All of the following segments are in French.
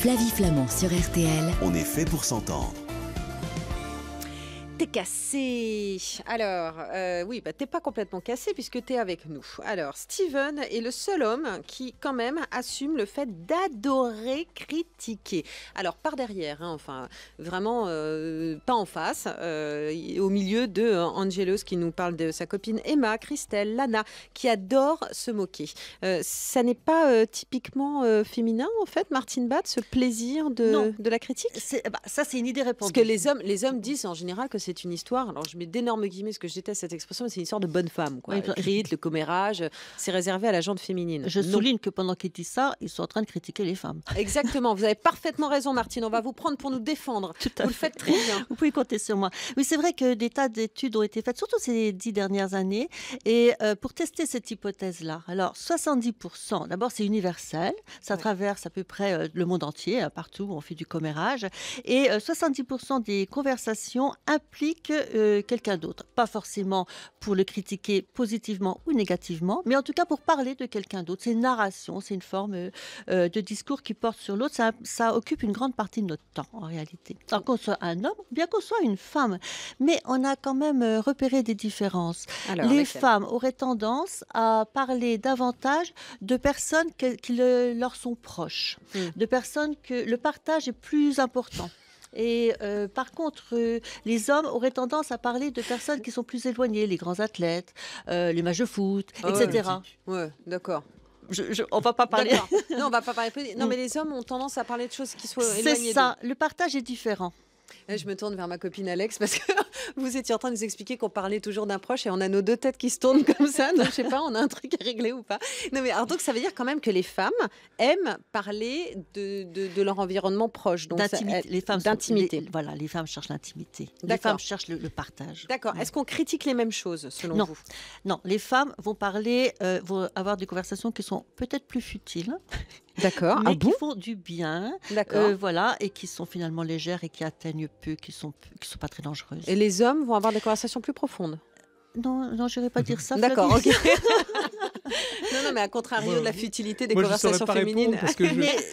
Flavie Flamand sur RTL. On est fait pour s'entendre cassé. Alors, euh, oui, bah, t'es pas complètement cassé puisque t'es avec nous. Alors, Steven est le seul homme qui, quand même, assume le fait d'adorer critiquer. Alors, par derrière, hein, enfin, vraiment euh, pas en face, euh, au milieu de Angelos qui nous parle de sa copine Emma, Christelle, Lana, qui adore se moquer. ça n'est pas typiquement féminin, en fait, Martine Bat, ce plaisir de, la critique bah, Ça, c'est une idée répandue. Parce que les hommes, les hommes disent en général que c'est une histoire. Alors, je mets d'énormes guillemets parce que je déteste cette expression, mais c'est une histoire de bonne femme. Quoi. le comérage le commérage, c'est réservé à la gente féminine. Je souligne que pendant qu'ils disent ça, ils sont en train de critiquer les femmes. Exactement. vous avez parfaitement raison, Martine. On va vous prendre pour nous défendre. vous le faites très bien. Vous pouvez compter sur moi. Oui, c'est vrai que des tas d'études ont été faites, surtout ces dix dernières années, et euh, pour tester cette hypothèse-là. Alors, 70%, d'abord, c'est universel. Ça traverse à peu près euh, le monde entier, hein, partout où on fait du commérage. Et 70% euh, des conversations impliquent euh, quelqu'un d'autre. Pas forcément pour le critiquer positivement ou négativement, mais en tout cas pour parler de quelqu'un d'autre. C'est une narration, c'est une forme euh, euh, de discours qui porte sur l'autre. Ça, occupe une grande partie de notre temps en réalité. qu'on soit un homme, bien qu'on soit une femme, mais on a quand même repéré des différences. Les femmes auraient tendance à parler davantage de personnes qui leur sont proches, hmm. de personnes que le partage est plus important. Et euh, par contre, euh, les hommes auraient tendance à parler de personnes qui sont plus éloignées, les grands athlètes, euh, les matchs de foot, etc. Ah oui, d'accord. on va pas parler. non, on va pas parler. Non, mais les hommes ont tendance à parler de choses qui soient éloignées. C'est ça. Le partage est différent. Eh, je me tourne vers ma copine Alex parce que vous étiez en train de nous expliquer qu'on parlait toujours d'un proche et on a nos deux têtes qui se tournent comme ça. Donc, je sais pas, on a un truc à régler ou pas. Non, mais alors, donc, ça veut dire quand même que les femmes aiment parler de, leur environnement proche. Donc, eh, d'intimité. les femmes d'intimité. voilà, les femmes cherchent l'intimité. Les femmes cherchent le, partage. D'accord. Mm. Est-ce qu'on critique les mêmes choses selon vous Non, les femmes vont parler, euh, vont avoir des conversations qui sont peut-être plus futiles. D'accord. Ah mais qui font du bien. D'accord. Euh, voilà, et qui sont finalement légères et qui atteignent peu, qui sont, qui sont pas très dangereuses. Et les hommes vont avoir des conversations plus profondes Non, non, je n'irai pas dire ça. D'accord, ok. Non, mais à contrario de la futilité des conversations féminines.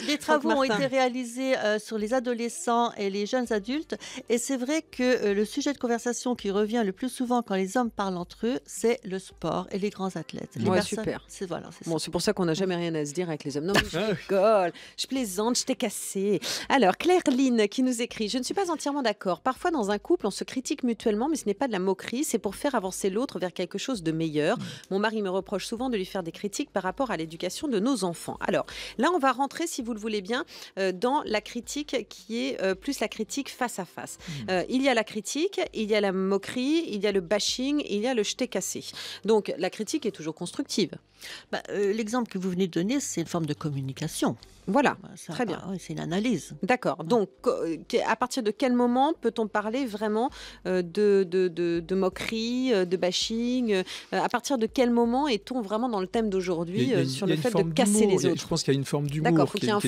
Les travaux ont été réalisés euh, sur les adolescents et les jeunes adultes. Et c'est vrai que euh, le sujet de conversation qui revient le plus souvent quand les hommes parlent entre eux, c'est le sport et les grands athlètes. Les ouais, super. C'est voilà, bon, pour ça qu'on n'a jamais rien à se dire avec les hommes. Non, mais je rigole, je plaisante, je t'ai cassé. Alors, Claire Lynn qui nous écrit Je ne suis pas entièrement d'accord. Parfois, dans un couple, on se critique mutuellement, mais ce n'est pas de la moquerie, c'est pour faire avancer l'autre vers quelque chose de meilleur. Mm. Mon mari me reproche souvent de lui faire des critiques par rapport à l'éducation de nos enfants. Alors là, on va rentrer, si vous le voulez bien, euh, dans la critique qui est euh, plus la critique face à face. Mmh. Euh, il y a la critique, il y a la moquerie, il y a le bashing, il y a le jeté cassé. Donc la critique est toujours constructive. Bah, l'exemple que vous venez de donner, c'est une forme de communication. Voilà, bah, très bien. c'est une analyse. D'accord. Donc, euh, à partir de quel moment peut-on parler vraiment euh, de, moquerie, euh, de bashing À partir de quel moment est-on vraiment dans le thème d'aujourd'hui sur le fait de casser les autres Je pense qu'il y a une forme d'humour qui, un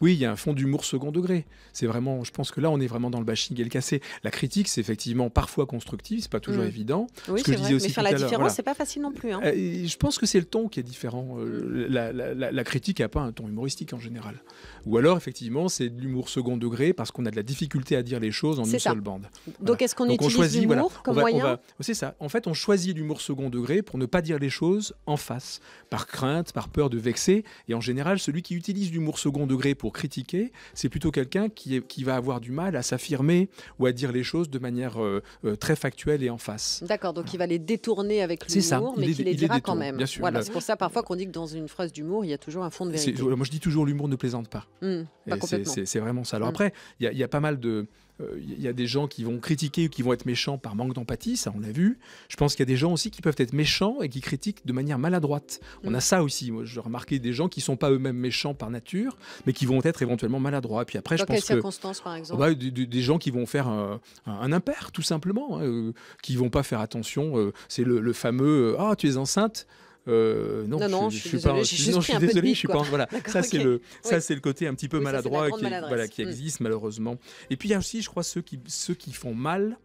Oui, il y a un fond d'humour second degré. C'est vraiment, je pense que là, on est vraiment dans le bashing et le casser. La critique, c'est effectivement parfois constructive, c'est pas toujours mm. évident. Oui, c'est mais faire la différence, c'est pas facile non plus. Hein. je pense que c'est le ton qui est différent. la, critique n'a pas un ton humoristique en général général. Ou alors, effectivement, c'est de l'humour second degré parce qu'on a de la difficulté à dire les choses en une seule bande. Donc, est-ce qu'on utilise l'humour comme moyen C'est ça. En fait, on choisit l'humour second degré pour ne pas dire les choses en face, par crainte, par peur de vexer. Et en général, celui qui utilise l'humour second degré pour critiquer, c'est plutôt quelqu'un qui, qui va avoir du mal à s'affirmer ou à dire les choses de manière euh, euh, très factuelle et en face. D'accord, donc il va les détourner avec l'humour, mais il, les, dira quand même. voilà, c'est pour ça parfois qu'on dit que dans une phrase d'humour, il y a toujours un fond de vérité. Moi, je dis toujours ne plaisante pas. Mmh, c'est vraiment ça. Alors mmh. après, il y, a pas mal de... Euh, il y a des gens qui vont critiquer ou qui vont être méchants par manque d'empathie, ça on l'a vu. Je pense qu'il y a des gens aussi qui peuvent être méchants et qui critiquent de manière maladroite. On mmh. a ça aussi. Moi, j'ai remarqué des gens qui sont pas eux-mêmes méchants par nature, mais qui vont être éventuellement maladroits. puis après, je pense que circonstances, par exemple oh, bah, des, gens qui vont faire un, impair, tout simplement, hein, euh, qui vont pas faire attention. Euh, c'est le, le fameux ah tu es enceinte. Euh, non, non, je, suis désolé, pas, Voilà, ça c'est le, ça c'est le côté un petit peu maladroit qui, mm. existe malheureusement. Et puis il y a aussi, je crois, ceux qui, ceux qui font mal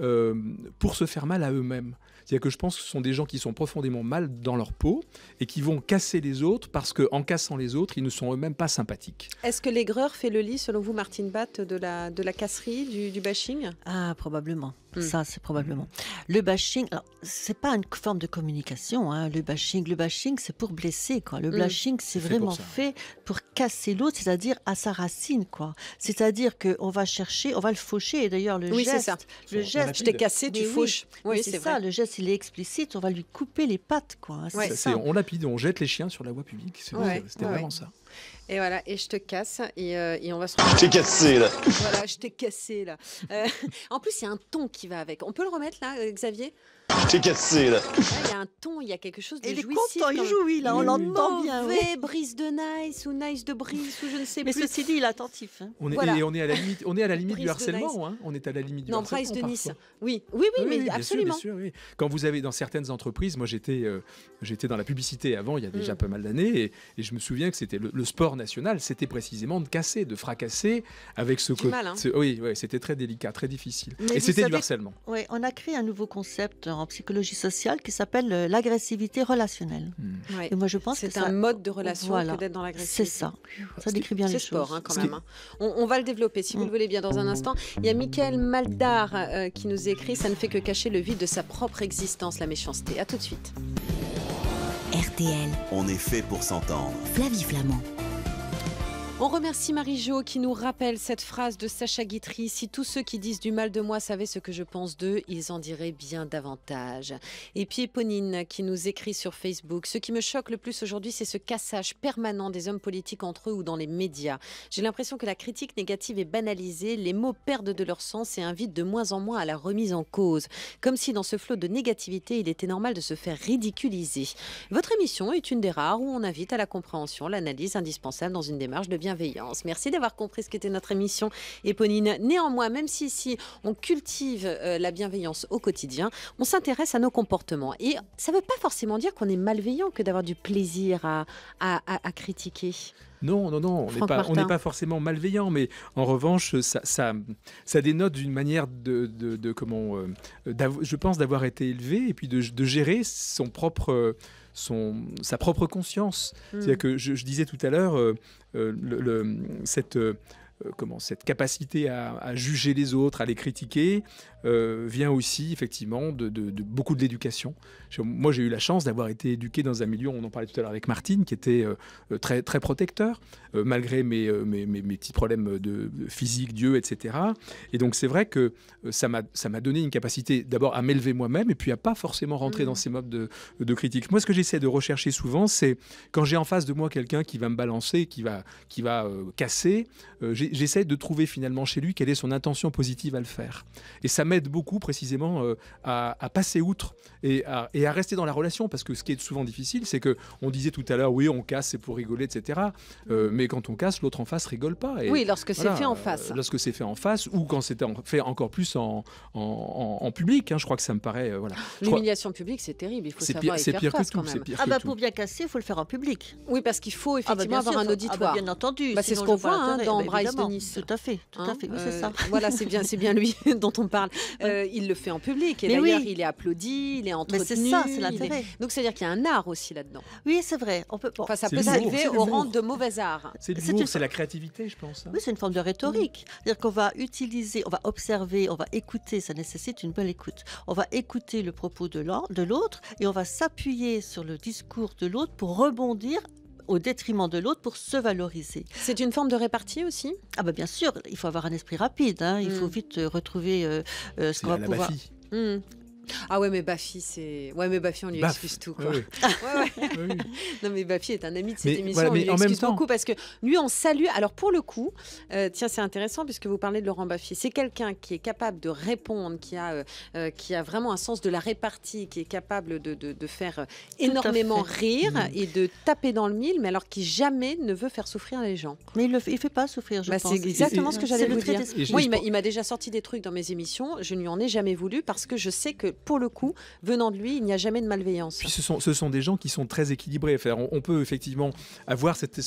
euh, pour se faire mal à eux-mêmes. C'est-à-dire que je pense que ce sont des gens qui sont profondément mal dans leur peau et qui vont casser les autres parce qu'en cassant les autres, ils ne sont eux-mêmes pas sympathiques. Est-ce que l'aigreur fait le lit, selon vous, Martine Batt, de la, de la casserie, du, du bashing Ah, probablement. Mm. Ça, c'est probablement. Le bashing, c'est pas une forme de communication. Hein, le bashing, le bashing, c'est pour blesser. Quoi. Le mm. bashing, c'est vraiment fait pour casser l'autre, c'est-à-dire à sa racine. quoi. C'est-à-dire qu'on va chercher, on va le faucher. Et d'ailleurs, le geste, le geste, je t'ai cassé, tu fauches. c'est ça. Le geste, il est explicite. On va lui couper les pattes. Quoi. Hein. On lapide, on jette les chiens sur la voie publique. C'était vraiment ça. Et voilà, et je te casse, et, euh, on va se... Je t'ai cassé, là Voilà, je t'ai cassé, là. Euh, en plus, il y a un ton qui va avec. On peut le remettre là, euh, Xavier T'es cassé, là. Ah, il y a un ton, il y a quelque chose de Il est content, il oui, là, on l'entend bien. Oui, brise de nice ou nice de brise ou je ne sais plus. Mais ceci dit, il est attentif. Hein. On, est, et on est à la limite, on est à la limite du harcèlement. Hein. On est à la limite du non, harcèlement. Non, de Nice. Oui, oui, oui, mais absolument. sûr, bien sûr, oui. Quand vous avez dans certaines entreprises, moi j'étais euh, j'étais dans la publicité avant, il y a déjà mm. pas mal d'années, et, je me souviens que c'était le, sport national, c'était précisément de casser, de fracasser avec ce côté. Hein. Oui, c'était très délicat, très difficile. et c'était du harcèlement. Oui, on a créé un nouveau concept en psychologie sociale qui s'appelle euh, l'agressivité relationnelle. Hmm. Et moi, je pense c'est un mode de relation dans l'agressivité. C'est ça. Ça décrit bien les sport, choses. Hein, quand même. Hein. On, va le développer si vous le hmm. voulez bien dans un instant. Il y a Michael Maldar euh, qui nous écrit "Ça ne fait que cacher le vide de sa propre existence, la méchanceté." À tout de suite. RTL. On est fait pour s'entendre. Flavie Flamand. On remercie Marie-Jo qui nous rappelle cette phrase de Sacha Guitry Si tous ceux qui disent du mal de moi savaient ce que je pense d'eux, ils en diraient bien davantage. Et puis Éponine qui nous écrit sur Facebook Ce qui me choque le plus aujourd'hui, c'est ce cassage permanent des hommes politiques entre eux ou dans les médias. J'ai l'impression que la critique négative est banalisée, les mots perdent de leur sens et invitent de moins en moins à la remise en cause. Comme si dans ce flot de négativité, il était normal de se faire ridiculiser. Votre émission est une des rares où on invite à la compréhension, l'analyse indispensable dans une démarche de Merci d'avoir compris ce qu'était notre émission éponine. Néanmoins, même si on cultive euh, la bienveillance au quotidien, on s'intéresse à nos comportements. Et ça ne veut pas forcément dire qu'on est malveillant que d'avoir du plaisir à, critiquer. Non, non, non, on n'est pas, forcément malveillant, mais en revanche, ça, dénote d'une manière de, comment, euh, je pense, d'avoir été élevé et puis de gérer son propre, son, sa propre conscience. Hmm. C'est-à-dire que je, disais tout à l'heure, euh, euh, cette euh, euh, comment cette capacité à, juger les autres, à les critiquer, euh, vient aussi effectivement de, beaucoup de l'éducation. Moi, j'ai eu la chance d'avoir été éduqué dans un milieu, on en parlait tout à l'heure avec Martine, qui était euh, très très protecteur, malgré mes, mes, petits problèmes de, physique, Dieu, etc. Et donc, c'est vrai que ça m'a ça m'a donné une capacité d'abord à m'élever moi-même et puis à pas forcément rentrer mmh. dans ces modes de, de critique. Moi, ce que j'essaie de rechercher souvent, c'est quand j'ai en face de moi quelqu'un qui va me balancer, qui va qui va casser. j'ai j'essaie de trouver finalement chez lui quelle est son intention positive à le faire. Et ça m'aide beaucoup précisément euh, à, passer outre et à, et à, rester dans la relation, parce que ce qui est souvent difficile, c'est que on disait tout à l'heure, oui, on casse, c'est pour rigoler, etc. Euh, mais quand on casse, l'autre en face rigole pas. oui, lorsque c'est fait en face. Euh, lorsque c'est fait en face, ou quand c'était fait encore plus en, public. Hein, je crois que ça me paraît. voilà. L'humiliation publique, c'est terrible. Il faut savoir pire, pire que tout, ah bah pour bien casser, il faut le faire en public. Oui, parce qu'il faut ah bah, effectivement avoir un ah bah, auditoire. bien entendu. Bah, c'est ce qu'on voit hein, dans Bryce tout à fait, tout à hein, fait. c'est euh, ça. voilà, c'est bien, c'est bien lui dont on parle. Euh, il le fait en public et d'ailleurs il est applaudi, il est entretenu. c'est ça, c'est l'intérêt. Donc c'est à dire qu'il y a un art aussi là-dedans. Oui, c'est vrai. On peut. Enfin, ça peut arriver au rang de mauvais art. C'est c'est la créativité, je pense. Hein. Oui, c'est une forme de rhétorique, c'est-à-dire qu'on va utiliser, on va observer, on va écouter. Ça nécessite une belle écoute. On va écouter le propos de l'autre et on va s'appuyer sur le discours de l'autre pour rebondir au détriment de l'autre pour se valoriser. C'est une forme de répartie aussi Ah bah bien sûr, il faut avoir un esprit rapide, hein. il faut mm. vite euh, retrouver euh, euh, ce qu'on va pouvoir. Ah ouais, mais Bafi c'est. Ouais, mais on lui excuse tout. Quoi. Non, mais Bafi est un ami de cette émission. on lui en excuse beaucoup parce que lui, on salue. Alors, pour le coup, euh, tiens, c'est intéressant puisque vous parlez de Laurent Bafi, C'est quelqu'un qui est capable de répondre, qui a, euh, euh, qui a vraiment un sens de la répartie, qui est capable de, de, faire énormément rire mm. et de taper dans le mille, mais alors qui jamais ne veut faire souffrir les gens. Mais il ne fait pas souffrir, je bah, pense. C'est exactement ce que j'allais vous dire. Moi, il m'a déjà sorti des trucs dans mes émissions. Je ne lui en ai jamais voulu parce que je sais que pour le coup, venant de lui, il n'y a jamais de malveillance. ce sont, ce sont des gens qui sont très équilibrés. on, peut effectivement avoir cette,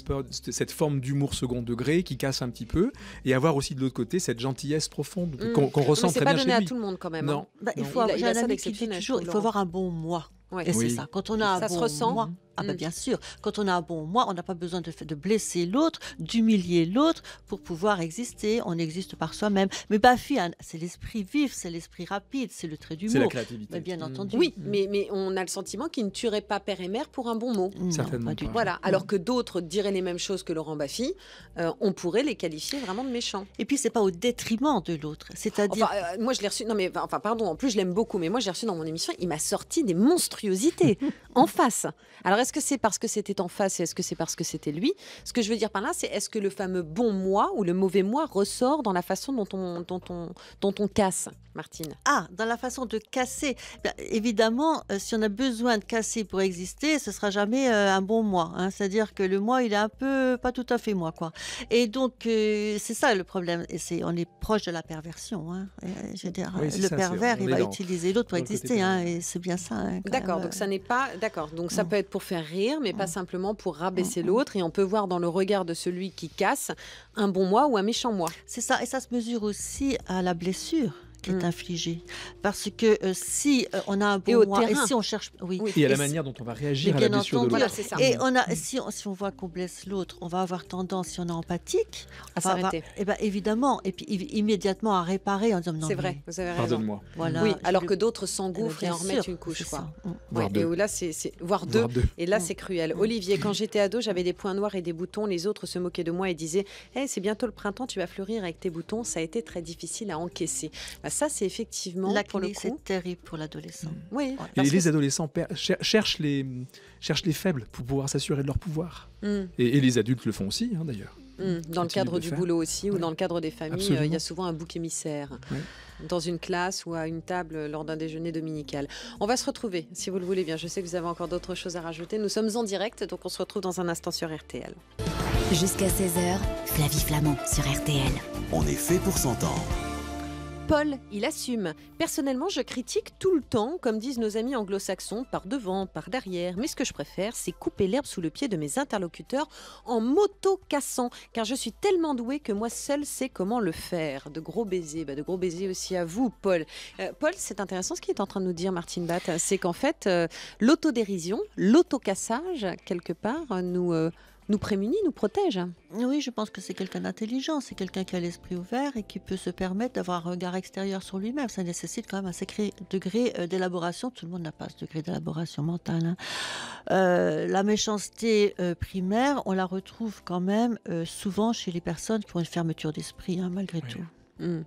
cette forme d'humour second degré qui casse un petit peu et avoir aussi de l'autre côté cette gentillesse profonde mmh. qu'on ressent très bien chez lui. pas donné à tout le monde quand même. Non. il, faut avoir, un bon moi. Et c'est ça. Quand on a ça un bon se ressent. moi, ah ben bien sûr, quand on a un bon moi, on n'a pas besoin de, de blesser l'autre, d'humilier l'autre pour pouvoir exister. On existe par soi-même. Mais Bafi, hein, c'est l'esprit vif, c'est l'esprit rapide, c'est le trait mot. C'est la créativité. Mais bien mm. entendu. Oui, mm. Mais, mais on a le sentiment qu'il ne tuerait pas père et mère pour un bon mot. Certainement. Pas. Voilà, alors que d'autres diraient les mêmes choses que Laurent Bafi, euh, on pourrait les qualifier vraiment de méchants. Et puis c'est pas au détriment de l'autre, c'est-à-dire. Euh, moi je l'ai reçu, non mais enfin pardon, en plus je l'aime beaucoup, mais moi j'ai reçu dans mon émission, il m'a sorti des monstruosités en face. Alors est-ce que c'est parce que c'était en face et est-ce que c'est parce que c'était lui Ce que je veux dire par là, c'est est-ce que le fameux bon moi ou le mauvais moi ressort dans la façon dont on, dont on, dont on casse, Martine Ah, dans la façon de casser. Ben, évidemment, euh, si on a besoin de casser pour exister, ce sera jamais euh, un bon moi. Hein. C'est-à-dire que le moi, il est un peu pas tout à fait moi, quoi. Et donc, euh, c'est ça le problème. Et c'est, on est proche de la perversion. Hein. je le pervers, il va utiliser l'autre pour exister. Hein, et c'est bien ça. D'accord. Donc ça n'est pas. D'accord. Donc ça peut être pour faire rire, mais pas mm. simplement pour rabaisser mm, mm. l'autre. Et on peut voir dans le regard de celui qui casse un bon moi ou un méchant moi. C'est ça, et ça se mesure aussi à la blessure qui est mm. infligée. Parce que euh, si euh, on a un beau terrain. et si on cherche. Oui. oui. Et a la manière dont on va réagir à la blessure entendu, de l'autre. et on a, si, on, si on voit qu'on blesse l'autre, on va avoir tendance, si on est empathique, à s'arrêter. et eh ben, évidemment, et puis immédiatement à réparer en disant non. C'est vrai, vous avez raison. Pardonne-moi. oui, alors que d'autres s'engouffrent et en remettent une couche, quoi. deux. Et là, c'est, voire deux. Et là, c'est cruel. Mm. Olivier, quand j'étais ado, j'avais des points noirs et des boutons. Les autres se moquaient de moi et disaient eh, c'est bientôt le printemps, tu vas fleurir avec tes boutons. Ça a été très difficile à encaisser. Bah, ça, c'est effectivement la pour le terrible pour l'adolescent. Mm. Oui. Et les adolescents cherchent, les, cherchent les faibles pour pouvoir s'assurer de leur pouvoir. Mm. Et, les adultes le font aussi, hein, d'ailleurs. Mm. Dans le cadre du boulot aussi, ou dans le cadre des familles, euh, il y a souvent un bouc émissaire dans une classe ou à une table lors d'un déjeuner dominical. On va se retrouver, si vous le voulez bien. Je sais que vous avez encore d'autres choses à rajouter. Nous sommes en direct, donc on se retrouve dans un instant sur RTL. Jusqu'à 16h, Flavie Flamand sur RTL. On est fait pour s'entendre. Paul, il assume. Personnellement, je critique tout le temps, comme disent nos amis anglo-saxons, par devant, par derrière. Mais ce que je préfère, c'est couper l'herbe sous le pied de mes interlocuteurs en m'auto-cassant, car je suis tellement doué que moi seul sais comment le faire. De gros baisers, bah, de gros baisers aussi à vous, Paul. Euh, Paul, c'est intéressant ce qu'il est en train de nous dire, Martine bat c'est qu'en fait, euh, l'autodérision, l'autocassage, quelque part, nous... Euh, nous prémunit, nous protège. Oui, je pense que c'est quelqu'un d'intelligent, c'est quelqu'un qui a l'esprit ouvert et qui peut se permettre d'avoir un regard extérieur sur lui-même. Ça nécessite quand même un sacré degré euh, d'élaboration. Tout le monde n'a pas ce degré d'élaboration mentale. Hein. Euh, la méchanceté euh, primaire, on la retrouve quand même souvent chez les personnes qui ont une fermeture d'esprit, hein, malgré tout. Mmh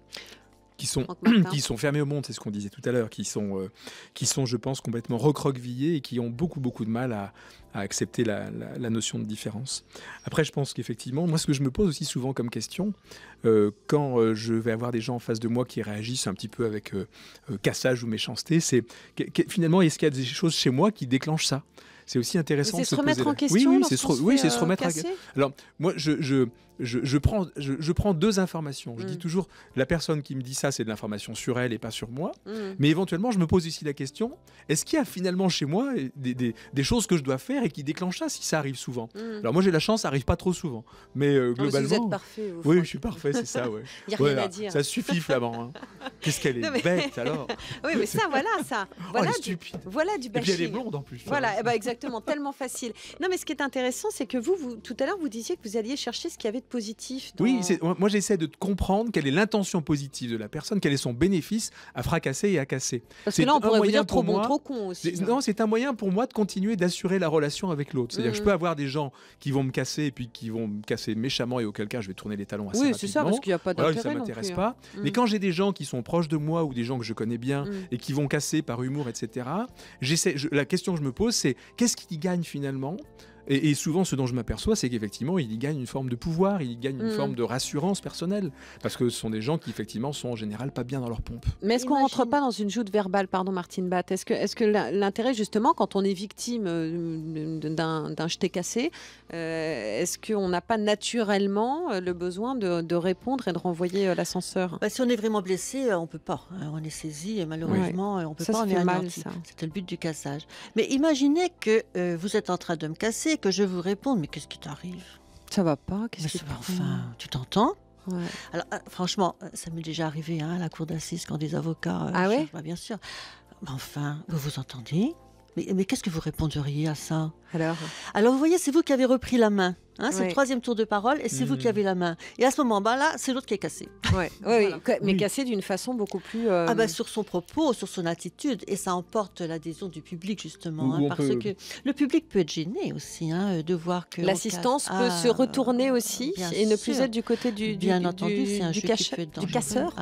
qui sont, qui sont fermés au monde, c'est ce qu'on disait tout à l'heure, qui sont, euh, qui sont, je pense, complètement recroquevillés et qui ont beaucoup, beaucoup de mal à, accepter la, notion de différence. Après, je pense qu'effectivement, moi, ce que je me pose aussi souvent comme question, euh, quand euh, je vais avoir des gens en face de moi qui réagissent un petit peu avec cassage ou méchanceté, c'est finalement, est-ce qu'il y a des choses chez moi qui déclenchent ça c'est aussi intéressant. de se, se remettre en question. Oui, c'est se, euh, remettre se, remettre. Alors moi, je, je, je, je prends, je, prends deux informations. Je mm. dis toujours, la personne qui me dit ça, c'est de l'information sur elle et pas sur moi. Mm. Mais éventuellement, je me pose aussi la question est-ce qu'il y a finalement chez moi des, des, des, choses que je dois faire et qui déclenchent ça si ça arrive souvent mm. Alors moi, j'ai la chance, ça arrive pas trop souvent. Mais globalement, euh, vous êtes parfait. oui, je suis parfait, c'est ça. Ouais. Il n'y a rien à dire. Ça suffit, Flamand. Hein. Qu'est-ce qu'elle est, bête alors Oui, mais ça, voilà, ça. Oh, voilà oh, du, stupide. Voilà du bashing. elle est blonde en plus. Voilà, hein. eh ben, exactement tellement facile. Non, mais ce qui est intéressant, c'est que vous, tout à l'heure, vous disiez que vous alliez chercher ce qu'il y avait de positif. Dans... Oui, moi j'essaie de comprendre quelle est l'intention positive de la personne, quel est son bénéfice à fracasser et à casser. Parce que là, on pourrait dire trop bon, trop con aussi. Non, c'est un moyen pour moi de continuer d'assurer la relation avec l'autre. C'est-à-dire que je mmh. peux avoir des gens qui vont me casser et puis qui vont me casser méchamment et auquel cas je vais tourner les talons assez oui, rapidement. Oui, c'est ça, parce qu'il n'y a pas d'intérêt. ça m'intéresse hein. pas. Mmh. Mais quand j'ai des gens qui sont proches de moi ou des gens que je connais bien mmh. et qui vont casser par humour, etc., la question que je me pose, c'est qu'est-ce qu'il gagne finalement et, souvent, ce dont je m'aperçois, c'est qu'effectivement, il y gagne une forme de pouvoir, il y gagne une mm. forme de rassurance personnelle, parce que ce sont des gens qui, effectivement, sont en général pas bien dans leur pompe. Mais est-ce qu'on rentre pas dans une joute verbale, pardon, Martine Batt Est-ce que, est que l'intérêt, justement, quand on est victime euh, d'un jeté cassé, euh, est-ce qu'on n'a pas naturellement euh, le besoin de, répondre et de renvoyer l'ascenseur bah, Si on est vraiment blessé, on peut pas. Hein, on est saisi, et malheureusement, on on peut pas. Ça on mal, C'était le but du cassage. Mais imaginez que vous êtes en train de me casser, que je vous réponde, mais qu'est-ce qui t'arrive Ça va pas, qu'est-ce qui t'arrive Enfin, tu t'entends Alors, ah, franchement, euh, ça m'est déjà arrivé hein, à la cour d'assises quand des avocats. Euh, ah oui, bah, Bien sûr. enfin, vous vous entendez Mais, mais qu'est-ce que vous répondriez à ça Alors Alors, vous voyez, c'est vous qui avez repris la main. Hein, c'est le troisième tour de parole et c'est vous qui hmm. avez la main. Et à ce moment-là, bah c'est l'autre qui est cassé. oui, mais cassé d'une façon beaucoup plus. Ah bah, euh, sur son propos, sur son attitude. Et ça emporte l'adhésion du public, justement. Hein, parce que le public peut être gêné aussi hein, euh, de voir que. L'assistance peut se retourner aussi et ne plus être du côté du. bien entendu, c'est un du casseur.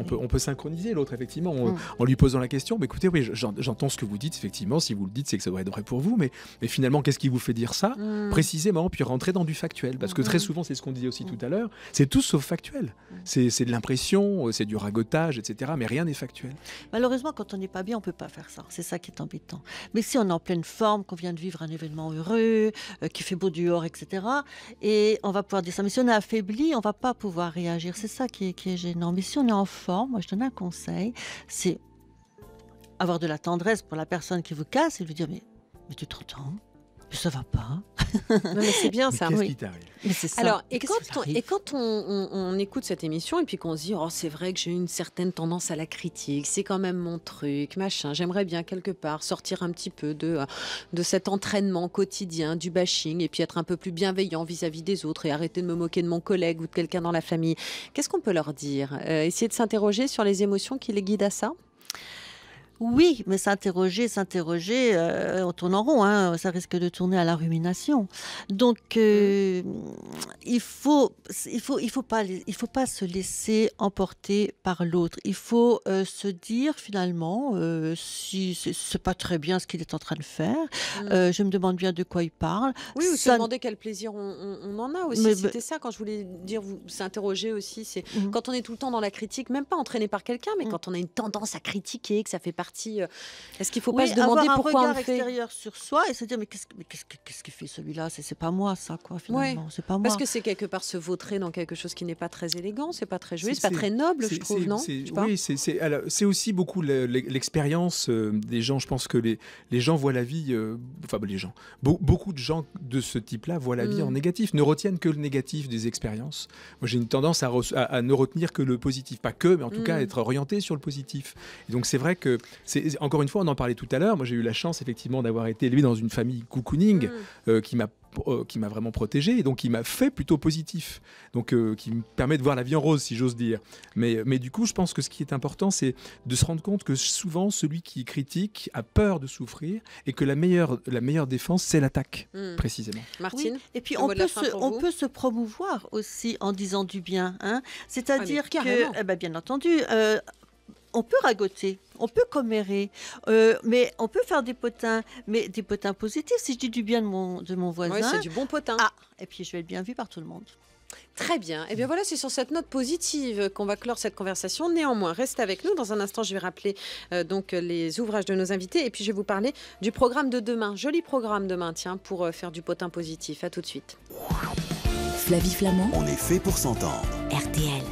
on, peut, on peut synchroniser l'autre, effectivement, hmm. en lui posant la question. Mais écoutez, oui, j'entends ce que vous dites, effectivement. Si vous le dites, c'est que ça doit être vrai pour vous. Mais, mais finalement, qu'est-ce qui vous fait dire ça hmm. Précisément, puis rentrer dans du factuel. Parce que très mm. souvent, c'est ce qu'on disait aussi mm. tout à l'heure, c'est tout sauf factuel. Mm. C'est de l'impression, euh, c'est du ragotage, etc. Mais rien n'est factuel. Malheureusement, quand on n'est pas bien, on ne peut pas faire ça. C'est ça qui est embêtant. Mais si on est en pleine forme, qu'on vient de vivre un événement heureux, euh, qui fait beau dehors, etc., et on va pouvoir dire ça. Mais si on est affaibli, on va pas pouvoir réagir. C'est ça qui est, qui est gênant. Mais si on est en forme, moi je donne un conseil, c'est avoir de la tendresse pour la personne qui vous casse et lui dire mais, mais tu tendre ça va pas. Hein. mais c'est bien ça. Qu'est-ce qui t'arrive Alors, et, quand, on, et quand on, écoute cette émission et puis qu'on se dit, oh, c'est vrai que j'ai une certaine tendance à la critique, c'est quand même mon truc, machin, j'aimerais bien quelque part sortir un petit peu de, de cet entraînement quotidien, du bashing, et puis être un peu plus bienveillant vis-à-vis des autres et arrêter de me moquer de mon collègue ou de quelqu'un dans la famille. Qu'est-ce qu'on peut leur dire euh, Essayer de s'interroger sur les émotions qui les guident à ça oui, mais s'interroger, s'interroger, on euh, tourne en rond, hein, ça risque de tourner à la rumination. Donc, euh, mm. il faut, il faut, il faut pas, il faut pas se laisser emporter par l'autre. Il faut euh, se dire finalement, si c'est pas très bien ce qu'il est en train de faire, mm. je me demande bien de quoi il parle. Oui, ou ça... se quel plaisir on, en a aussi. C'était ça quand je voulais dire, vous s'interroger aussi, c'est mm. quand on est tout le temps dans la critique, même pas entraîné par quelqu'un, mais quand on a une tendance à critiquer, que ça fait partie euh, est-ce qu'il ne faut pas se demander avoir un regard extérieur sur soi et se dire mais qu'est-ce, quest qu'est-ce qui fait celui-là c'est, c'est pas moi ça quoi finalement. C'est pas moi. Parce que c'est quelque part se vautrer dans quelque chose qui n'est pas très élégant, c'est pas très joli, c'est, pas très noble je trouve non. Oui c'est c'est aussi beaucoup l'expérience euh, des gens. Je pense que les les gens voient la vie euh, enfin les gens beaucoup de gens de ce type-là voient la vie en mm. négatif, ne retiennent que le négatif des expériences. Moi, j'ai une tendance à, à, ne retenir que le positif, pas que, mais en tout cas mm. être orienté sur le positif. Et donc, c'est vrai que c'est encore une fois, on en parlait tout à l'heure. Moi, j'ai eu la chance effectivement d'avoir été élevé dans une famille cocooning mm. euh, qui m'a euh, qui m'a vraiment protégé et donc qui m'a fait plutôt positif, donc euh, qui me permet de voir la vie en rose si j'ose dire. Mais, mais du coup, je pense que ce qui est important, c'est de se rendre compte que souvent celui qui critique a peur de souffrir et que la meilleure, la meilleure défense, c'est l'attaque, mm. précisément. Martine Et puis on, peut se, on peut se promouvoir aussi en disant du bien. Hein. C'est-à-dire ah, que, eh ben, bien entendu, on peut ragoter on peut commérer, euh, mais on peut faire des potins, mais des potins positifs. Si je dis du bien de mon, de mon voisin. Oui, c'est du bon potin. Ah, et puis je vais être bien vu par tout le monde. Très bien. Et eh bien voilà, c'est sur cette note positive qu'on va clore cette conversation. Néanmoins, restez avec nous. Dans un instant, je vais rappeler euh, donc les ouvrages de nos invités et puis je vais vous parler du programme de demain. Joli programme de maintien pour euh, faire du potin positif. À tout de suite. Flavie Flamand. On est fait pour s'entendre. RTL.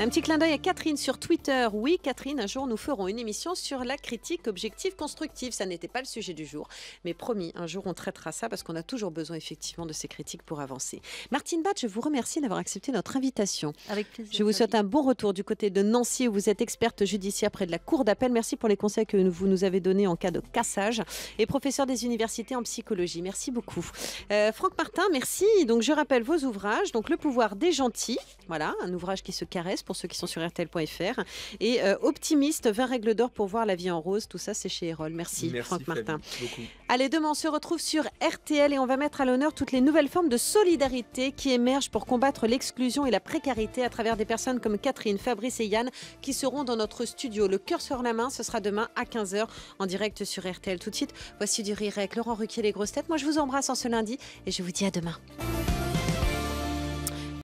Un petit clin d'œil à Catherine sur Twitter. Oui, Catherine, un jour nous ferons une émission sur la critique objective constructive. Ça n'était pas le sujet du jour, mais promis, un jour on traitera ça parce qu'on a toujours besoin effectivement de ces critiques pour avancer. Martine Bat, je vous remercie d'avoir accepté notre invitation. Avec plaisir. Je vous souhaite un bon retour du côté de Nancy où vous êtes experte judiciaire près de la Cour d'appel. Merci pour les conseils que vous nous avez donnés en cas de cassage et professeur des universités en psychologie. Merci beaucoup. Euh, Franck Martin, merci. Donc je rappelle vos ouvrages. Donc Le pouvoir des gentils, voilà, un ouvrage qui se caresse pour ceux qui sont sur RTL.fr. Et euh, Optimiste, 20 règles d'or pour voir la vie en rose. Tout ça, c'est chez Erol. Merci, Franck Martin. Allez, demain, on se retrouve sur RTL et on va mettre à l'honneur toutes les nouvelles formes de solidarité qui émergent pour combattre l'exclusion et la précarité à travers des personnes comme Catherine, Fabrice et Yann qui seront dans notre studio. Le cœur sur la main, ce sera demain à 15h en direct sur RTL. Tout de suite, voici du rire Laurent Ruquier, les grosses têtes. Moi, je vous embrasse en ce lundi et je vous dis à demain.